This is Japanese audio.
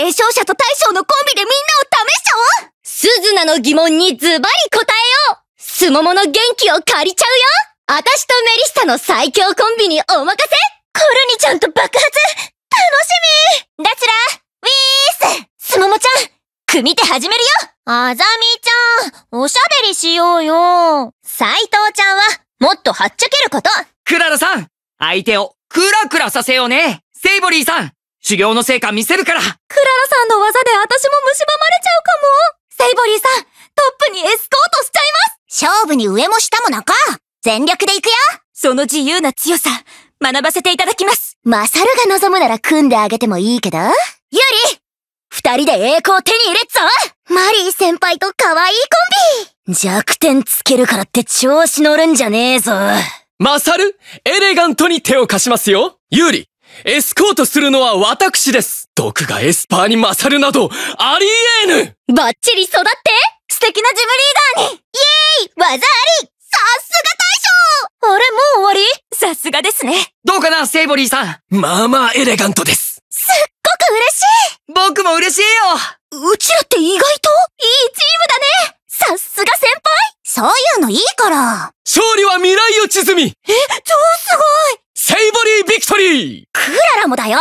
継承者と大将のコンビでみんなを試しちゃおう鈴菜の疑問にズバリ答えようスモモの元気を借りちゃうよあたしとメリッサの最強コンビにお任せコルニちゃんと爆発楽しみダチラウィーススモモちゃん組手始めるよあざみちゃん、おしゃべりしようよ。斎藤ちゃんは、もっとはっちゃけることクララさん相手を、クラクラさせようねセイボリーさん修行の成果見せるからクラ勝負に上も下もなか全力で行くよその自由な強さ、学ばせていただきますマサルが望むなら組んであげてもいいけどユリ二人で栄光を手に入れっぞマリー先輩と可愛いコンビ弱点つけるからって調子乗るんじゃねえぞマサル、エレガントに手を貸しますよユーリ、エスコートするのは私です毒がエスパーに勝るなど、ありえぬバッチリ育って素敵なジムリーダーにイエ技ありさすが大将あれもう終わりさすがですねどうかな、セイボリーさんまあまあエレガントです。すっごく嬉しい僕も嬉しいようちらって意外といいチームだねさすが先輩そういうのいいから勝利は未来を包みえ、超すごいセイボリービクトリークララもだよ